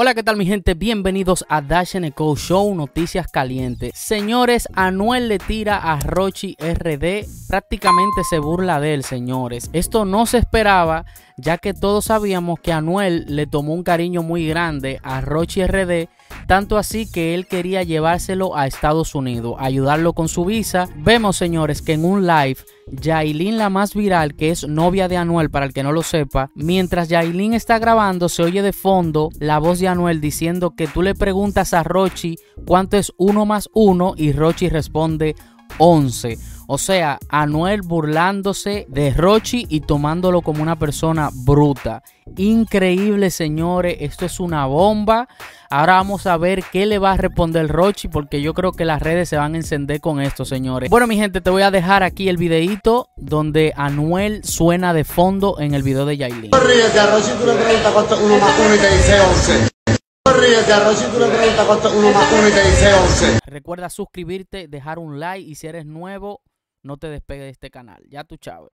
Hola, ¿qué tal mi gente? Bienvenidos a Dash Co Show Noticias Calientes. Señores, Anuel le tira a Rochi RD, prácticamente se burla de él, señores. Esto no se esperaba, ya que todos sabíamos que Anuel le tomó un cariño muy grande a Rochi RD tanto así que él quería llevárselo a Estados Unidos, ayudarlo con su visa. Vemos, señores, que en un live Yailin, la más viral, que es novia de Anuel, para el que no lo sepa. Mientras Yailin está grabando, se oye de fondo la voz de Anuel diciendo que tú le preguntas a Rochi cuánto es uno más uno y Rochi responde 11. O sea, Anuel burlándose de Rochi y tomándolo como una persona bruta. Increíble, señores. Esto es una bomba. Ahora vamos a ver qué le va a responder Rochi porque yo creo que las redes se van a encender con esto, señores. Bueno, mi gente, te voy a dejar aquí el videito donde Anuel suena de fondo en el video de Yailin. Rochi tú y te dice 11. y Recuerda suscribirte, dejar un like y si eres nuevo, no te despegues de este canal. Ya tú, Chávez.